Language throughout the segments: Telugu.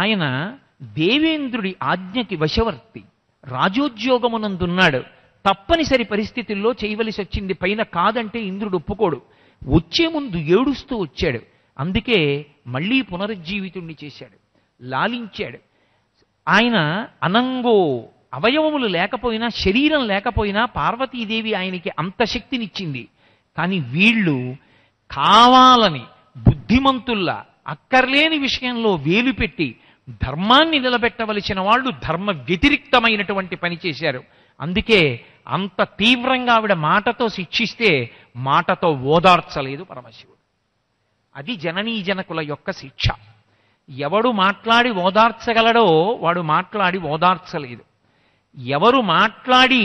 ఆయన దేవేంద్రుడి ఆజ్ఞకి వశవర్తి రాజోద్యోగమునందున్నాడు తప్పనిసరి పరిస్థితుల్లో చేయవలసి వచ్చింది పైన కాదంటే ఇంద్రుడు ఒప్పుకోడు వచ్చే ముందు ఏడుస్తూ వచ్చాడు అందుకే మళ్ళీ పునరుజ్జీవితుణ్ణి చేశాడు లాలించాడు ఆయన అనంగో అవయవములు లేకపోయినా శరీరం లేకపోయినా పార్వతీదేవి ఆయనకి అంత శక్తినిచ్చింది కానీ వీళ్ళు కావాలని బుద్ధిమంతుల్లా అక్కర్లేని విషయంలో వేలు పెట్టి ధర్మాన్ని నిలబెట్టవలసిన వాళ్ళు ధర్మ వ్యతిరిక్తమైనటువంటి పని చేశారు అందుకే అంత తీవ్రంగా ఆవిడ మాటతో శిక్షిస్తే మాటతో ఓదార్చలేదు పరమశివుడు అది జననీ జనకుల యొక్క శిక్ష ఎవడు మాట్లాడి ఓదార్చగలడో వాడు మాట్లాడి ఓదార్చలేదు ఎవరు మాట్లాడి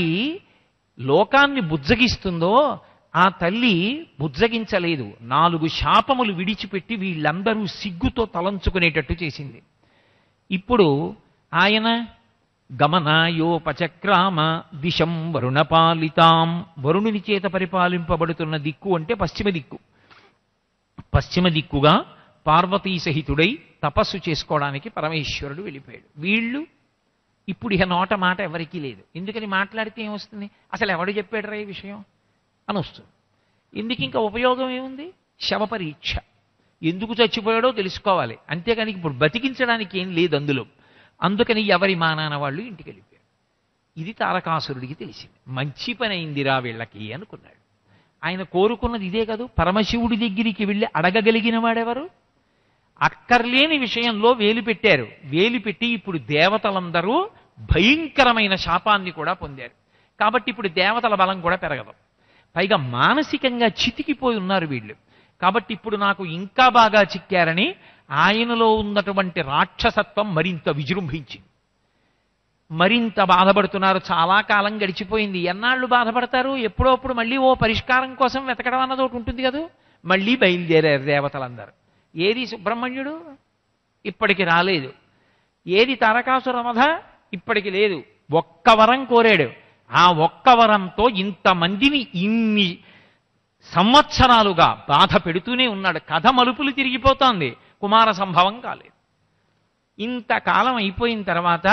లోకాన్ని బుజ్జగిస్తుందో ఆ తల్లి బుజ్జగించలేదు నాలుగు శాపములు విడిచిపెట్టి వీళ్ళందరూ సిగ్గుతో తలంచుకునేటట్టు చేసింది ఇప్పుడు ఆయన గమనాయోపచక్రామ దిశం వరుణపాలితాం వరుణుని చేత పరిపాలింపబడుతున్న దిక్కు అంటే పశ్చిమ దిక్కు పశ్చిమ దిక్కుగా పార్వతీ సహితుడై తపస్సు చేసుకోవడానికి పరమేశ్వరుడు వెళ్ళిపోయాడు వీళ్ళు ఇప్పుడు ఇక నోట మాట ఎవరికీ లేదు ఎందుకని మాట్లాడితే ఏమొస్తుంది అసలు ఎవడు చెప్పాడు రా ఈ విషయం అని వస్తుంది ఇందుకు ఇంకా ఉపయోగం ఏముంది శవపరీక్ష ఎందుకు చచ్చిపోయాడో తెలుసుకోవాలి అంతేగాని ఇప్పుడు బతికించడానికి ఏం లేదు అందులో అందుకని ఎవరి మానాన వాళ్ళు ఇంటికి వెళ్ళిపోయారు ఇది తారకాసురుడికి తెలిసింది మంచి పని అయిందిరా వీళ్ళకి అనుకున్నాడు ఆయన కోరుకున్నది ఇదే కాదు పరమశివుడి దగ్గరికి వెళ్ళి అడగగలిగిన వాడెవరు అక్కర్లేని విషయంలో వేలు పెట్టారు వేలు పెట్టి ఇప్పుడు దేవతలందరూ భయంకరమైన శాపాన్ని కూడా పొందారు కాబట్టి ఇప్పుడు దేవతల బలం కూడా పెరగదు పైగా మానసికంగా చితికిపోయి ఉన్నారు వీళ్ళు కాబట్టి ఇప్పుడు నాకు ఇంకా బాగా చిక్కారని ఆయనలో ఉన్నటువంటి రాక్షసత్వం మరింత విజృంభించింది మరింత బాధపడుతున్నారు చాలా కాలం గడిచిపోయింది ఎన్నాళ్ళు బాధపడతారు ఎప్పుడోప్పుడు మళ్ళీ ఓ పరిష్కారం కోసం వెతకడం అన్నది ఒకటి ఉంటుంది కదా మళ్ళీ బయలుదేరారు దేవతలందరూ ఏది సుబ్రహ్మణ్యుడు ఇప్పటికి రాలేదు ఏది తారకాసుర ఇప్పటికి లేదు ఒక్క వరం కోరాడు ఆ ఒక్క వరంతో ఇంతమందిని ఇన్ని సంవత్సరాలుగా బాధ పెడుతూనే ఉన్నాడు కథ మలుపులు తిరిగిపోతోంది కుమార సంభవం కాలేదు ఇంతకాలం అయిపోయిన తర్వాత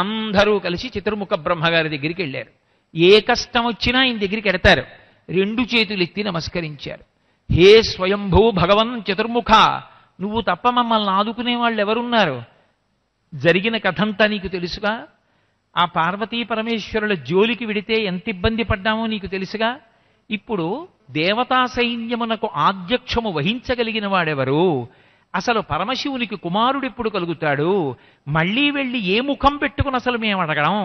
అందరూ కలిసి చతుర్ముఖ బ్రహ్మగారి దగ్గరికి వెళ్ళారు ఏ కష్టం వచ్చినా ఈయన దగ్గరికి ఎడతారు రెండు చేతులు ఎత్తి నమస్కరించారు హే స్వయంభూ భగవన్ చతుర్ముఖ నువ్వు తప్ప మమ్మల్ని ఆదుకునే వాళ్ళు ఎవరున్నారు జరిగిన కథంతా నీకు తెలుసుగా ఆ పార్వతీ పరమేశ్వరుల జోలికి విడితే ఎంత ఇబ్బంది పడ్డామో నీకు తెలుసుగా ఇప్పుడు దేవతా సైన్యమునకు ఆధ్యక్షము వహించగలిగిన వాడెవరు అసలు పరమశివునికి కుమారుడు ఎప్పుడు కలుగుతాడు మళ్ళీ వెళ్ళి ఏ ముఖం పెట్టుకుని అసలు మేము అడగడం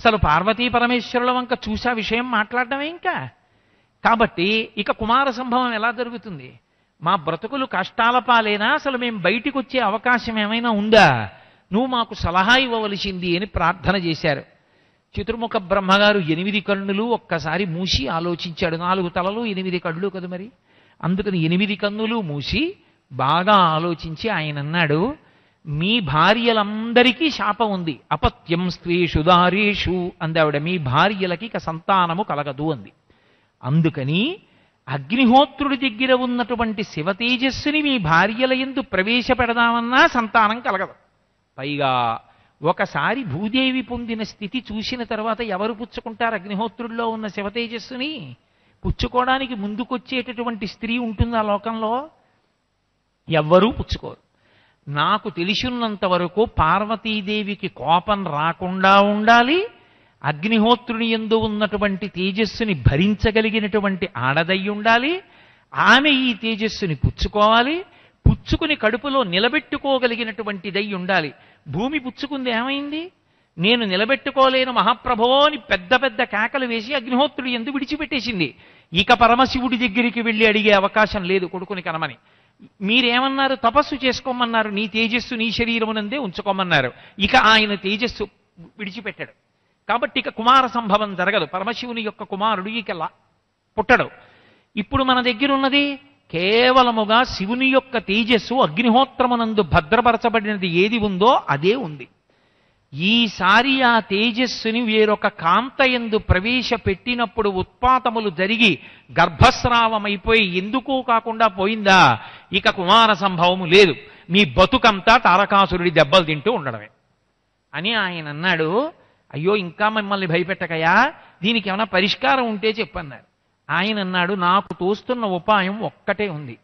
అసలు పార్వతీ పరమేశ్వరుల వంక చూసా విషయం మాట్లాడడమే ఇంకా కాబట్టి ఇక కుమార సంభవం ఎలా జరుగుతుంది మా బ్రతుకులు కష్టాల పాలేనా అసలు మేము బయటికి వచ్చే అవకాశం ఏమైనా ఉందా నువ్వు మాకు సలహా ఇవ్వవలసింది అని ప్రార్థన చేశారు చతుర్ముఖ బ్రహ్మగారు ఎనిమిది కన్నులు ఒక్కసారి మూసి ఆలోచించాడు నాలుగు తలలు ఎనిమిది కళ్ళు కదా మరి అందుకని ఎనిమిది కన్నులు మూసి బాగా ఆలోచించి ఆయన అన్నాడు మీ భార్యలందరికీ శాపం ఉంది అపత్యం స్త్రీషు దారీషు అందావిడ మీ భార్యలకి సంతానము కలగదు అంది అందుకని అగ్నిహోత్రుడి దగ్గర ఉన్నటువంటి శివ తేజస్సుని మీ భార్యల ఎందు ప్రవేశపెడదామన్నా సంతానం కలగదు పైగా ఒకసారి భూదేవి పొందిన స్థితి చూసిన తర్వాత ఎవరు పుచ్చుకుంటారు అగ్నిహోత్రుల్లో ఉన్న శివతేజస్సుని పుచ్చుకోవడానికి ముందుకొచ్చేటటువంటి స్త్రీ ఉంటుంది ఆ లోకంలో ఎవ్వరూ పుచ్చుకోరు నాకు తెలిసినంత వరకు పార్వతీదేవికి కోపం రాకుండా ఉండాలి అగ్నిహోత్రుని ఎందు ఉన్నటువంటి తేజస్సుని భరించగలిగినటువంటి ఆడదై ఉండాలి ఆమె ఈ తేజస్సుని పుచ్చుకోవాలి పుచ్చుకుని కడుపులో నిలబెట్టుకోగలిగినటువంటిదై ఉండాలి భూమి పుచ్చుకుంది ఏమైంది నేను నిలబెట్టుకోలేను మహాప్రభో అని పెద్ద పెద్ద కేకలు వేసి అగ్నిహోత్రుడు ఎందు విడిచిపెట్టేసింది ఇక పరమశివుడి దగ్గరికి వెళ్ళి అడిగే అవకాశం లేదు కొడుకుని కనమని మీరేమన్నారు తపస్సు చేసుకోమన్నారు నీ తేజస్సు నీ నందే ఉంచుకోమన్నారు ఇక ఆయన తేజస్సు విడిచిపెట్టాడు కాబట్టి ఇక కుమార సంభవం జరగదు పరమశివుని యొక్క కుమారుడు ఇక పుట్టడు ఇప్పుడు మన దగ్గర ఉన్నది కేవలముగా శివుని యొక్క తేజస్సు అగ్నిహోత్రమునందు భద్రపరచబడినది ఏది ఉందో అదే ఉంది ఈసారి ఆ తేజస్సుని వేరొక కాంత ఎందు ప్రవేశపెట్టినప్పుడు ఉత్పాతములు జరిగి గర్భస్రావమైపోయి ఎందుకూ కాకుండా పోయిందా ఇక కుమార సంభవము లేదు మీ బతుకంతా తారకాసురుడి దెబ్బలు తింటూ ఉండడమే అని ఆయన అన్నాడు అయ్యో ఇంకా మిమ్మల్ని భయపెట్టకయా దీనికి ఏమైనా పరిష్కారం ఉంటే చెప్పన్నారు ఆయన అన్నాడు నాకు తోస్తున్న ఉపాయం ఒక్కటే ఉంది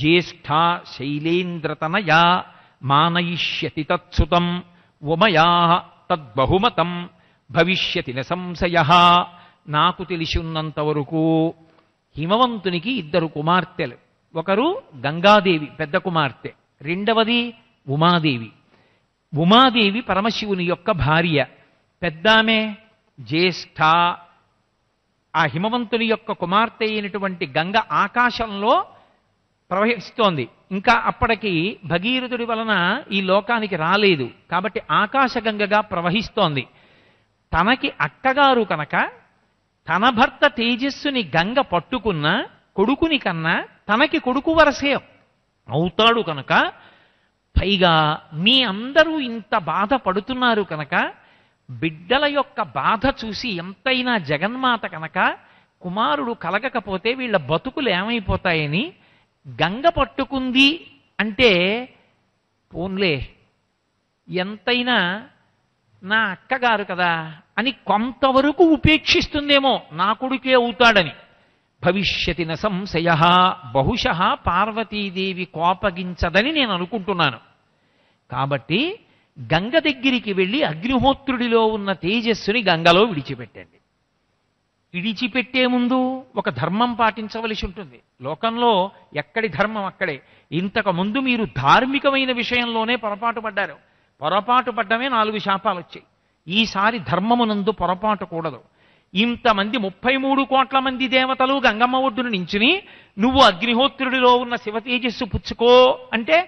జ్యేష్ఠ శైలేంద్రతనయా మానయిష్యతి తత్సుతం ఉమయా తద్బహుమతం భవిష్యతి సంశయ నాకు తెలిసి ఉన్నంత వరకు హిమవంతునికి ఇద్దరు కుమార్తెలు ఒకరు గంగాదేవి పెద్ద కుమార్తె రెండవది ఉమాదేవి ఉమాదేవి పరమశివుని యొక్క భార్య పెద్దామే జ్యేష్ఠ ఆ హిమవంతుని యొక్క కుమార్తె అయినటువంటి గంగ ఆకాశంలో ప్రవహిస్తోంది ఇంకా అప్పటికి భగీరథుడి వలన ఈ లోకానికి రాలేదు కాబట్టి ఆకాశగంగగా ప్రవహిస్తోంది తనకి అక్కగారు కనుక తన భర్త తేజస్సుని గంగ పట్టుకున్న కొడుకుని కన్నా తనకి కొడుకు వరసే అవుతాడు కనుక పైగా మీ అందరూ ఇంత బాధపడుతున్నారు కనుక బిడ్డల యొక్క బాధ చూసి ఎంతైనా జగన్మాత కనుక కుమారుడు కలగకపోతే వీళ్ళ బతుకులు ఏమైపోతాయని గంగ పట్టుకుంది అంటే పోన్లే ఎంతైనా నా అక్కగారు కదా అని కొంతవరకు ఉపేక్షిస్తుందేమో నా కొడుకే అవుతాడని భవిష్యతిన సంశయ బహుశ పార్వతీదేవి కోపగించదని నేను అనుకుంటున్నాను కాబట్టి గంగ దగ్గరికి వెళ్ళి అగ్నిహోత్రుడిలో ఉన్న తేజస్సుని గంగలో విడిచిపెట్టండి విడిచిపెట్టే ముందు ఒక ధర్మం పాటించవలసి ఉంటుంది లోకంలో ఎక్కడి ధర్మం అక్కడే ఇంతకు ముందు మీరు ధార్మికమైన విషయంలోనే పొరపాటు పడ్డారు పొరపాటు పడ్డమే నాలుగు శాపాలు వచ్చాయి ఈసారి ధర్మమునందు పొరపాటు కూడదు ఇంతమంది ముప్పై మూడు కోట్ల మంది దేవతలు గంగమ్మ ఒడ్డును నించుని నువ్వు అగ్నిహోత్రుడిలో ఉన్న శివ తేజస్సు పుచ్చుకో అంటే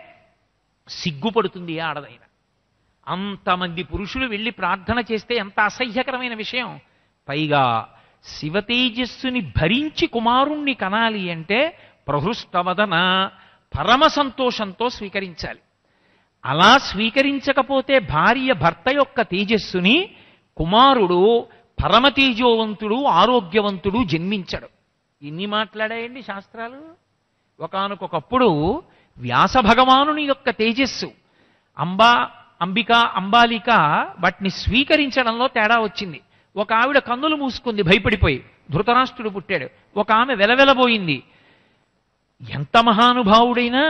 సిగ్గుపడుతుంది ఆడదైనా అంతమంది పురుషులు వెళ్ళి ప్రార్థన చేస్తే ఎంత అసహ్యకరమైన విషయం పైగా శివతేజస్సుని భరించి కుమారుణ్ణి కనాలి అంటే ప్రహృష్టవదన పరమ సంతోషంతో స్వీకరించాలి అలా స్వీకరించకపోతే భార్య భర్త యొక్క తేజస్సుని కుమారుడు పరమ తేజోవంతుడు ఆరోగ్యవంతుడు జన్మించడు ఇన్ని మాట్లాడాయండి శాస్త్రాలు ఒకనకొకప్పుడు వ్యాస భగవానుని యొక్క తేజస్సు అంబా అంబిక అంబాలిక వాటిని స్వీకరించడంలో తేడా వచ్చింది ఒక ఆవిడ కన్నులు మూసుకుంది భయపడిపోయి ధృతరాష్ట్రుడు పుట్టాడు ఒక ఆమె వెలవెలబోయింది ఎంత మహానుభావుడైనా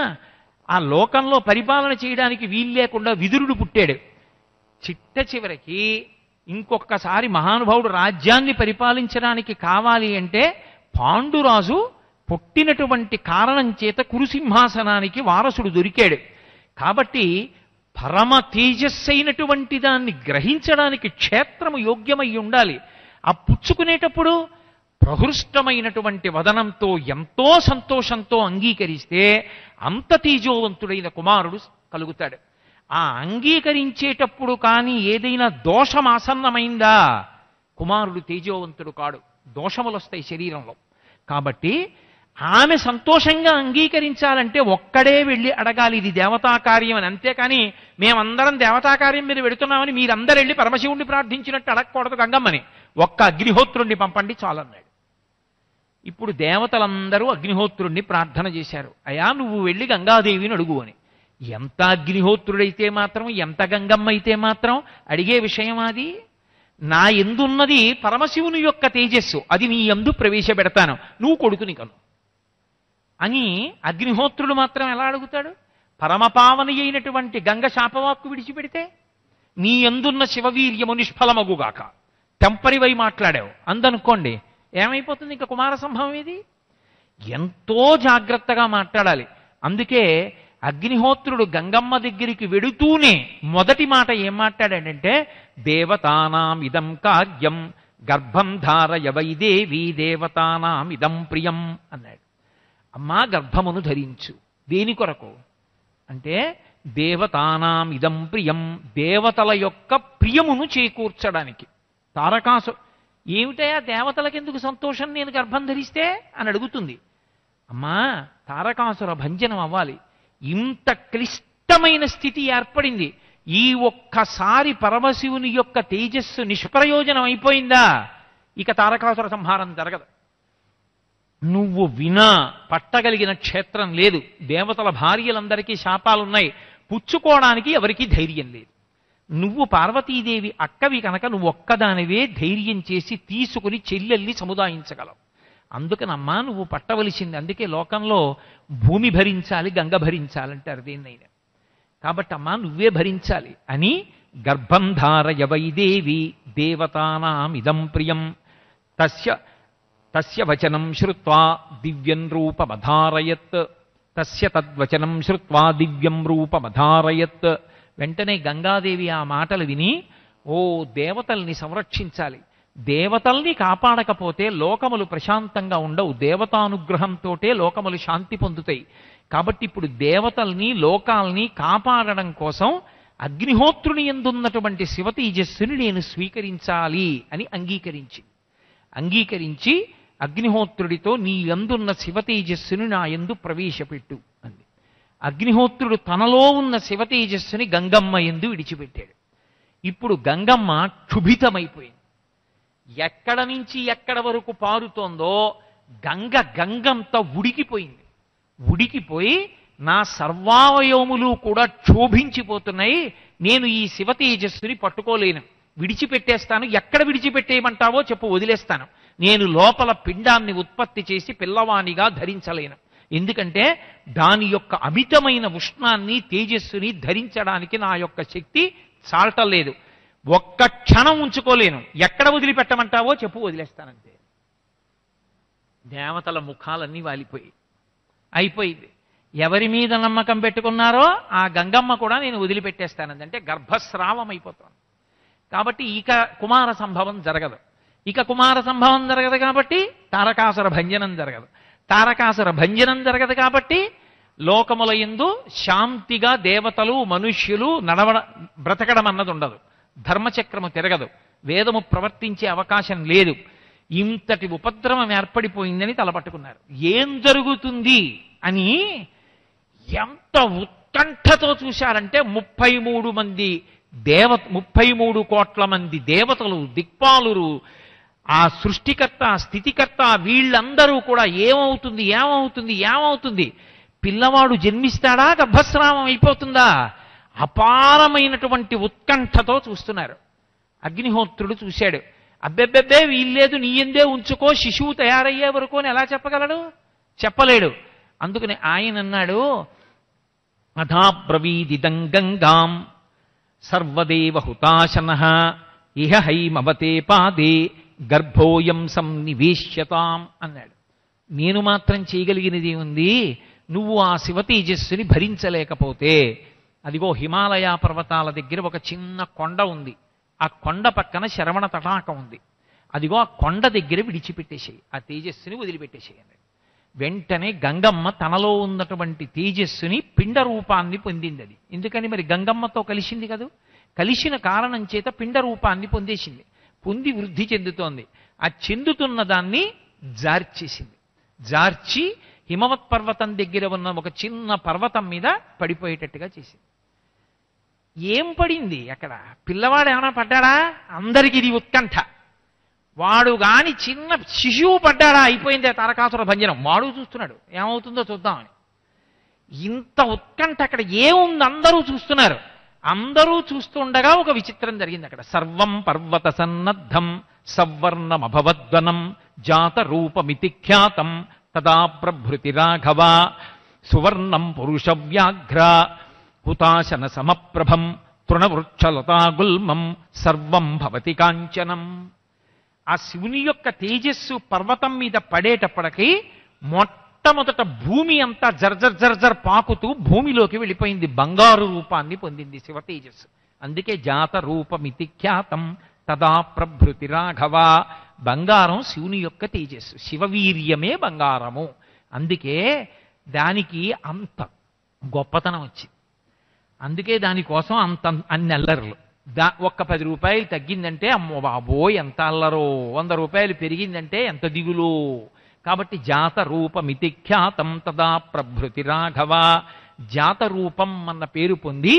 ఆ లోకంలో పరిపాలన చేయడానికి వీలు లేకుండా విదురుడు పుట్టాడు చిట్ట చివరికి ఇంకొకసారి మహానుభావుడు రాజ్యాన్ని పరిపాలించడానికి కావాలి అంటే పాండురాజు పుట్టినటువంటి కారణం చేత కురుసింహాసనానికి వారసుడు దొరికాడు కాబట్టి పరమ తేజస్సైనటువంటి దాన్ని గ్రహించడానికి క్షేత్రము యోగ్యమై ఉండాలి ఆ పుచ్చుకునేటప్పుడు ప్రహృష్టమైనటువంటి వదనంతో ఎంతో సంతోషంతో అంగీకరిస్తే అంత తేజోవంతుడైన కుమారుడు కలుగుతాడు ఆ అంగీకరించేటప్పుడు కానీ ఏదైనా దోషం ఆసన్నమైందా కుమారుడు తేజోవంతుడు కాడు దోషములు వస్తాయి శరీరంలో కాబట్టి ఆమె సంతోషంగా అంగీకరించాలంటే ఒక్కడే వెళ్ళి అడగాలి ఇది దేవతా కార్యం అని అంతేకాని మేమందరం దేవతా కార్యం మీద వెడుతున్నామని మీరందరూ వెళ్ళి పరమశివుణ్ణి ప్రార్థించినట్టు అడగకూడదు గంగమ్మని ఒక్క అగ్నిహోత్రుణ్ణి పంపండి చాలన్నాడు ఇప్పుడు దేవతలందరూ అగ్నిహోత్రుణ్ణి ప్రార్థన చేశారు అయా నువ్వు వెళ్ళి గంగాదేవిని అడుగు అని ఎంత అగ్నిహోత్రుడైతే మాత్రం ఎంత గంగమ్మ అయితే మాత్రం అడిగే విషయం అది నా ఎందున్నది పరమశివుని యొక్క తేజస్సు అది నీ ఎందు ప్రవేశపెడతాను నువ్వు కొడుకుని కను అని అగ్నిహోత్రుడు మాత్రం ఎలా అడుగుతాడు పరమపావని అయినటువంటి గంగ శాపవాక్కు విడిచిపెడితే నీ ఎందున్న శివవీర్యము నిష్ఫలమగుగాక టెంపరీవై మాట్లాడావు అందనుకోండి ఏమైపోతుంది ఇంకా కుమార సంభవం ఇది ఎంతో జాగ్రత్తగా మాట్లాడాలి అందుకే అగ్నిహోత్రుడు గంగమ్మ దగ్గరికి వెడుతూనే మొదటి మాట ఏం మాట్లాడాడంటే దేవతానాం ఇదం కార్యం గర్భం ధారయ వైదేవి దేవతానాం ఇదం ప్రియం అన్నాడు అమ్మా గర్భమును ధరించు దేని కొరకు అంటే దేవతానాం ఇదం ప్రియం దేవతల యొక్క ప్రియమును చేకూర్చడానికి తారకాసు ఏమిటయా దేవతలకెందుకు సంతోషం నేను గర్భం ధరిస్తే అని అడుగుతుంది అమ్మా తారకాసుర భంజనం అవ్వాలి ఇంత క్లిష్టమైన స్థితి ఏర్పడింది ఈ ఒక్కసారి పరమశివుని యొక్క తేజస్సు నిష్ప్రయోజనం అయిపోయిందా ఇక తారకాసుర సంహారం జరగదు నువ్వు వినా పట్టగలిగిన క్షేత్రం లేదు దేవతల భార్యలందరికీ శాపాలున్నాయి పుచ్చుకోవడానికి ఎవరికీ ధైర్యం లేదు నువ్వు పార్వతీదేవి అక్కవి కనుక నువ్వు ఒక్కదానివే ధైర్యం చేసి తీసుకుని చెల్లెల్ని సముదాయించగలవు అందుకనమ్మా నువ్వు పట్టవలసింది అందుకే లోకంలో భూమి భరించాలి గంగ భరించాలంటారు దేన్నైనా కాబట్టి అమ్మా నువ్వే భరించాలి అని గర్భం ధారయ వైదేవి ప్రియం తస్య తస్య వచనం శ్రుత్వా దివ్యం రూపమధారయత్ తస్య తద్వచనం శ్రుత్వా దివ్యం రూపమధారయత్ వెంటనే గంగాదేవి ఆ మాటలు విని ఓ దేవతల్ని సంరక్షించాలి దేవతల్ని కాపాడకపోతే లోకములు ప్రశాంతంగా ఉండవు దేవతానుగ్రహంతో లోకములు శాంతి పొందుతాయి కాబట్టి ఇప్పుడు దేవతల్ని లోకాల్ని కాపాడడం కోసం అగ్నిహోత్రుని ఎందున్నటువంటి శివతీజస్సుని నేను స్వీకరించాలి అని అంగీకరించి అంగీకరించి అగ్నిహోత్రుడితో నీ ఎందున్న శివతేజస్సుని నా ఎందు ప్రవేశపెట్టు అంది అగ్నిహోత్రుడు తనలో ఉన్న శివతేజస్సుని గంగమ్మ ఎందు విడిచిపెట్టాడు ఇప్పుడు గంగమ్మ క్షుభితమైపోయింది ఎక్కడ నుంచి ఎక్కడ వరకు పారుతోందో గంగ గంగంతా ఉడికిపోయింది ఉడికిపోయి నా సర్వావయవములు కూడా క్షోభించిపోతున్నాయి నేను ఈ శివతేజస్సుని పట్టుకోలేను విడిచిపెట్టేస్తాను ఎక్కడ విడిచిపెట్టేయమంటావో చెప్పు వదిలేస్తాను నేను లోపల పిండాన్ని ఉత్పత్తి చేసి పిల్లవానిగా ధరించలేను ఎందుకంటే దాని యొక్క అమితమైన ఉష్ణాన్ని తేజస్సుని ధరించడానికి నా యొక్క శక్తి చాలటలేదు ఒక్క క్షణం ఉంచుకోలేను ఎక్కడ వదిలిపెట్టమంటావో చెప్పు వదిలేస్తానంతే దేవతల ముఖాలన్నీ వాలిపోయి అయిపోయింది ఎవరి మీద నమ్మకం పెట్టుకున్నారో ఆ గంగమ్మ కూడా నేను వదిలిపెట్టేస్తానంటే గర్భస్రావం అయిపోతాను కాబట్టి ఇక కుమార సంభవం జరగదు ఇక కుమార సంభవం జరగదు కాబట్టి తారకాసుర భంజనం జరగదు తారకాసుర భంజనం జరగదు కాబట్టి లోకముల ఎందు శాంతిగా దేవతలు మనుష్యులు నడవ బ్రతకడం అన్నది ఉండదు ధర్మచక్రము తిరగదు వేదము ప్రవర్తించే అవకాశం లేదు ఇంతటి ఉపద్రవం ఏర్పడిపోయిందని తలపట్టుకున్నారు ఏం జరుగుతుంది అని ఎంత ఉత్కంఠతో చూశారంటే ముప్పై మూడు మంది దేవ ముప్పై మూడు కోట్ల మంది దేవతలు దిక్పాలురు ఆ సృష్టికర్త స్థితికర్త వీళ్ళందరూ కూడా ఏమవుతుంది ఏమవుతుంది ఏమవుతుంది పిల్లవాడు జన్మిస్తాడా గర్భస్రావం అయిపోతుందా అపారమైనటువంటి ఉత్కంఠతో చూస్తున్నారు అగ్నిహోత్రుడు చూశాడు అబ్బెబ్బెబ్బే వీల్లేదు నీ ఎందే ఉంచుకో శిశువు తయారయ్యే వరకు అని ఎలా చెప్పగలడు చెప్పలేడు అందుకని ఆయన అన్నాడు అథాబ్రవీదిదం గంగాం సర్వదేవ హుతాశన ఇహ హైమవతే పాదే గర్భోయం సంనివేశ్యతాం అన్నాడు నేను మాత్రం చేయగలిగినది ఉంది నువ్వు ఆ శివతేజస్సుని భరించలేకపోతే అదిగో హిమాలయ పర్వతాల దగ్గర ఒక చిన్న కొండ ఉంది ఆ కొండ పక్కన శరవణ తటాకం ఉంది అదిగో ఆ కొండ దగ్గర విడిచిపెట్టేసేయి ఆ తేజస్సుని వదిలిపెట్టేసేయండి వెంటనే గంగమ్మ తనలో ఉన్నటువంటి తేజస్సుని పిండ రూపాన్ని పొందింది అది ఎందుకని మరి గంగమ్మతో కలిసింది కదూ కలిసిన కారణం చేత పిండ రూపాన్ని పొందేసింది పొంది వృద్ధి చెందుతోంది ఆ చెందుతున్న దాన్ని జార్చేసింది జార్చి హిమవత్ పర్వతం దగ్గర ఉన్న ఒక చిన్న పర్వతం మీద పడిపోయేటట్టుగా చేసింది ఏం పడింది అక్కడ పిల్లవాడు ఏమైనా పడ్డాడా అందరికీ ఇది ఉత్కంఠ వాడు గాని చిన్న శిశువు పడ్డాడా అయిపోయిందే తారకాసుర భంజనం వాడు చూస్తున్నాడు ఏమవుతుందో చూద్దామని ఇంత ఉత్కంఠ అక్కడ ఏముంది అందరూ చూస్తున్నారు అందరూ చూస్తుండగా ఒక విచిత్రం జరిగింది అక్కడ సర్వం పర్వత సన్నద్ధం సవర్ణమభవద్వనం జాత రూపమితి ఖ్యాతం తదా ప్రభృతి రాఘవ సువర్ణం పురుషవ్యాఘ్ర హుతాశన సమప్రభం తృణవృక్షలతాగుల్మం సర్వం భవతి కాంచనం ఆ శివుని యొక్క తేజస్సు పర్వతం మీద పడేటప్పటికీ మొట్టమొదట భూమి అంతా జర్జర్ జర్జర్ పాకుతూ భూమిలోకి వెళ్ళిపోయింది బంగారు రూపాన్ని పొందింది శివ తేజస్సు అందుకే జాత రూపమితి ఖ్యాతం తదా ప్రభృతి రాఘవ బంగారం శివుని యొక్క తేజస్సు శివవీర్యమే బంగారము అందుకే దానికి అంత గొప్పతనం వచ్చింది అందుకే దానికోసం అంత అన్నెల్లర్లు దా ఒక్క పది రూపాయలు తగ్గిందంటే అమ్మో బాబోయ్ ఎంత అల్లరో వంద రూపాయలు పెరిగిందంటే ఎంత దిగులో కాబట్టి జాత రూపమితిఖ్యాతం తదా ప్రభృతి రాఘవ జాత రూపం అన్న పేరు పొంది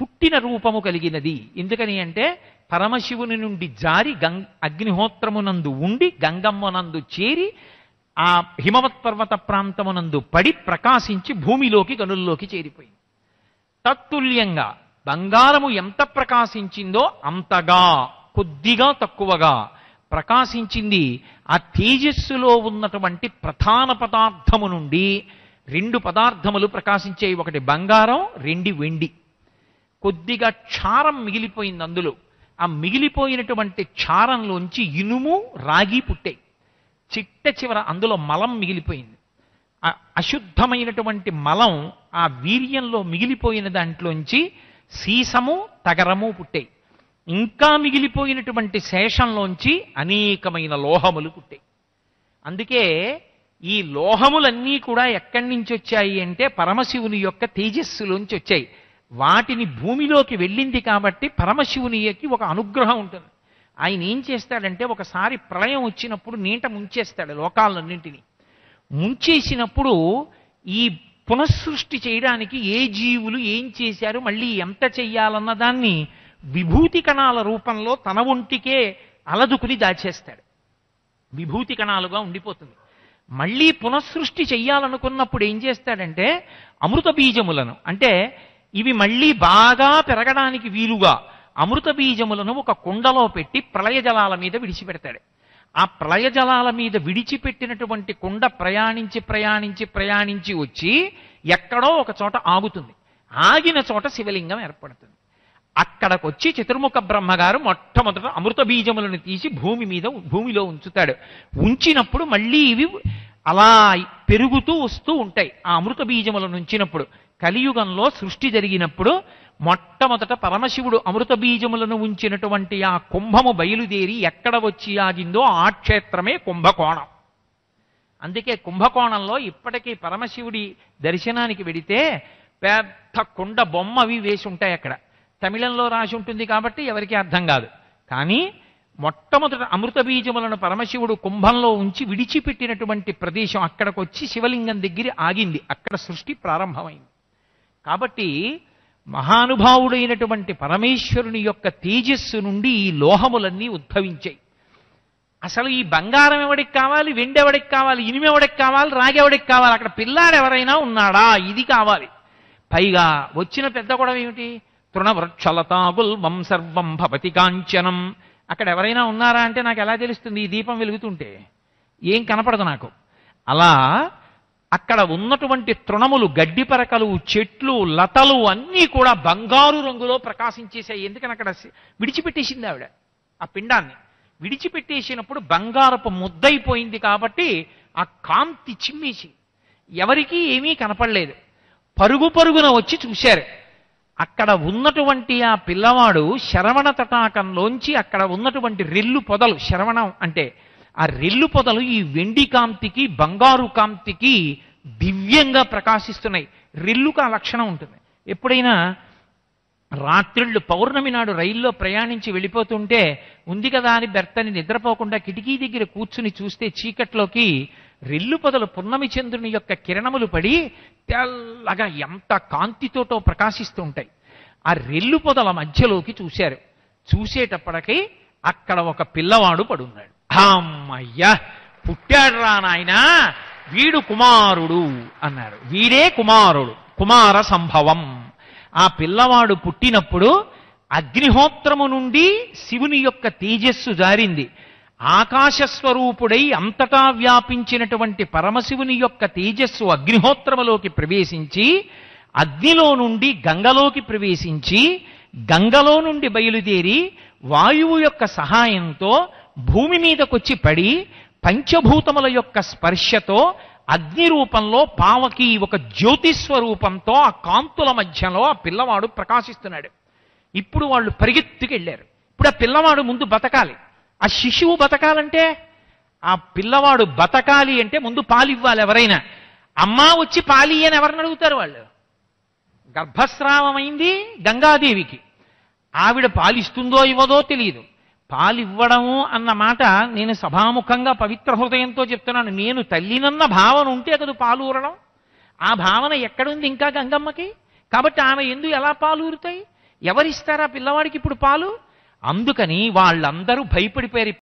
పుట్టిన రూపము కలిగినది ఎందుకని అంటే పరమశివుని నుండి జారి గం అగ్నిహోత్రమునందు ఉండి గంగమ్మనందు చేరి ఆ హిమవత్ పర్వత ప్రాంతమునందు పడి ప్రకాశించి భూమిలోకి గనుల్లోకి చేరిపోయింది తత్తుల్యంగా బంగారము ఎంత ప్రకాశించిందో అంతగా కొద్దిగా తక్కువగా ప్రకాశించింది ఆ తేజస్సులో ఉన్నటువంటి ప్రధాన పదార్థము నుండి రెండు పదార్థములు ప్రకాశించేవి ఒకటి బంగారం రెండు వెండి కొద్దిగా క్షారం మిగిలిపోయింది అందులో ఆ మిగిలిపోయినటువంటి క్షారంలోంచి ఇనుము రాగి పుట్టాయి చిట్ట చివర అందులో మలం మిగిలిపోయింది అశుద్ధమైనటువంటి మలం ఆ వీర్యంలో మిగిలిపోయిన దాంట్లోంచి సీసము తగరము పుట్టాయి ఇంకా మిగిలిపోయినటువంటి శేషంలోంచి అనేకమైన లోహములు పుట్టాయి అందుకే ఈ లోహములన్నీ కూడా ఎక్కడి నుంచి వచ్చాయి అంటే పరమశివుని యొక్క తేజస్సులోంచి వచ్చాయి వాటిని భూమిలోకి వెళ్ళింది కాబట్టి పరమశివునికి ఒక అనుగ్రహం ఉంటుంది ఆయన ఏం చేస్తాడంటే ఒకసారి ప్రళయం వచ్చినప్పుడు నీట ముంచేస్తాడు లోకాలన్నింటినీ ముంచేసినప్పుడు ఈ పునఃసృష్టి చేయడానికి ఏ జీవులు ఏం చేశారు మళ్ళీ ఎంత చెయ్యాలన్న దాన్ని విభూతి కణాల రూపంలో తన ఒంటికే అలదుకుని దాచేస్తాడు విభూతి కణాలుగా ఉండిపోతుంది మళ్ళీ పునఃసృష్టి చెయ్యాలనుకున్నప్పుడు ఏం చేస్తాడంటే అమృత బీజములను అంటే ఇవి మళ్ళీ బాగా పెరగడానికి వీలుగా అమృత బీజములను ఒక కుండలో పెట్టి ప్రళయ జలాల మీద విడిచిపెడతాడు ఆ ప్రళయ జలాల మీద విడిచిపెట్టినటువంటి కుండ ప్రయాణించి ప్రయాణించి ప్రయాణించి వచ్చి ఎక్కడో ఒక చోట ఆగుతుంది ఆగిన చోట శివలింగం ఏర్పడుతుంది అక్కడికి వచ్చి చతుర్ముఖ బ్రహ్మగారు మొట్టమొదట అమృత బీజములను తీసి భూమి మీద భూమిలో ఉంచుతాడు ఉంచినప్పుడు మళ్ళీ ఇవి అలా పెరుగుతూ వస్తూ ఉంటాయి ఆ అమృత బీజములను ఉంచినప్పుడు కలియుగంలో సృష్టి జరిగినప్పుడు మొట్టమొదట పరమశివుడు అమృత బీజములను ఉంచినటువంటి ఆ కుంభము బయలుదేరి ఎక్కడ వచ్చి ఆగిందో ఆ క్షేత్రమే కుంభకోణం అందుకే కుంభకోణంలో ఇప్పటికీ పరమశివుడి దర్శనానికి వెడితే పెద్ద కుండ బొమ్మ అవి వేసి ఉంటాయి అక్కడ తమిళంలో రాసి ఉంటుంది కాబట్టి ఎవరికీ అర్థం కాదు కానీ మొట్టమొదట అమృత బీజములను పరమశివుడు కుంభంలో ఉంచి విడిచిపెట్టినటువంటి ప్రదేశం అక్కడికి వచ్చి శివలింగం దగ్గర ఆగింది అక్కడ సృష్టి ప్రారంభమైంది కాబట్టి మహానుభావుడైనటువంటి పరమేశ్వరుని యొక్క తేజస్సు నుండి ఈ లోహములన్నీ ఉద్భవించాయి అసలు ఈ బంగారం ఎవడికి కావాలి వెండి ఎవడికి కావాలి ఇనుము ఎవడికి కావాలి ఎవడికి కావాలి అక్కడ పిల్లాడు ఎవరైనా ఉన్నాడా ఇది కావాలి పైగా వచ్చిన పెద్ద గొడవ ఏమిటి తృణవృక్షలతాగుల్వం సర్వం భవతి కాంచనం అక్కడ ఎవరైనా ఉన్నారా అంటే నాకు ఎలా తెలుస్తుంది ఈ దీపం వెలుగుతుంటే ఏం కనపడదు నాకు అలా అక్కడ ఉన్నటువంటి తృణములు గడ్డిపరకలు చెట్లు లతలు అన్నీ కూడా బంగారు రంగులో ప్రకాశించేశాయి ఎందుకని అక్కడ విడిచిపెట్టేసింది ఆవిడ ఆ పిండాన్ని విడిచిపెట్టేసినప్పుడు బంగారపు ముద్దైపోయింది కాబట్టి ఆ కాంతి చిమ్మేసి ఎవరికీ ఏమీ కనపడలేదు పరుగు పరుగున వచ్చి చూశారు అక్కడ ఉన్నటువంటి ఆ పిల్లవాడు శరవణ తటాకంలోంచి అక్కడ ఉన్నటువంటి రెల్లు పొదలు శరవణం అంటే ఆ రెల్లు పొదలు ఈ వెండి కాంతికి బంగారు కాంతికి దివ్యంగా ప్రకాశిస్తున్నాయి రెల్లుకు ఆ లక్షణం ఉంటుంది ఎప్పుడైనా రాత్రిళ్ళు పౌర్ణమి నాడు రైల్లో ప్రయాణించి వెళ్ళిపోతుంటే ఉంది కదా అని బెర్తని నిద్రపోకుండా కిటికీ దగ్గర కూర్చుని చూస్తే చీకట్లోకి రెల్లు పొదలు పున్నమి చంద్రుని యొక్క కిరణములు పడి తెల్లగా ఎంత కాంతితోటో ప్రకాశిస్తూ ఉంటాయి ఆ రెల్లు పొదల మధ్యలోకి చూశారు చూసేటప్పటికీ అక్కడ ఒక పిల్లవాడు పడున్నాడు అమ్మయ్యా పుట్టాడు రా నాయనా వీడు కుమారుడు అన్నాడు వీడే కుమారుడు కుమార సంభవం ఆ పిల్లవాడు పుట్టినప్పుడు అగ్నిహోత్రము నుండి శివుని యొక్క తేజస్సు జారింది ఆకాశస్వరూపుడై అంతటా వ్యాపించినటువంటి పరమశివుని యొక్క తేజస్సు అగ్నిహోత్రములోకి ప్రవేశించి అగ్నిలో నుండి గంగలోకి ప్రవేశించి గంగలో నుండి బయలుదేరి వాయువు యొక్క సహాయంతో భూమి మీదకొచ్చి పడి పంచభూతముల యొక్క స్పర్శతో అగ్ని రూపంలో పావకి ఒక జ్యోతి స్వరూపంతో ఆ కాంతుల మధ్యలో ఆ పిల్లవాడు ప్రకాశిస్తున్నాడు ఇప్పుడు వాళ్ళు పరిగెత్తుకు వెళ్ళారు ఇప్పుడు ఆ పిల్లవాడు ముందు బతకాలి ఆ శిశువు బతకాలంటే ఆ పిల్లవాడు బతకాలి అంటే ముందు పాలివ్వాలి ఎవరైనా అమ్మ వచ్చి పాలి అని ఎవరిని అడుగుతారు వాళ్ళు గర్భస్రావమైంది గంగాదేవికి ఆవిడ పాలిస్తుందో ఇవ్వదో తెలియదు పాలివ్వడము అన్న మాట నేను సభాముఖంగా పవిత్ర హృదయంతో చెప్తున్నాను నేను తల్లినన్న భావన ఉంటే కదా పాలూరడం ఆ భావన ఎక్కడుంది ఇంకా గంగమ్మకి కాబట్టి ఆమె ఎందు ఎలా పాలూరుతాయి ఎవరిస్తారా పిల్లవాడికి ఇప్పుడు పాలు అందుకని వాళ్ళందరూ భయపడిపోయారు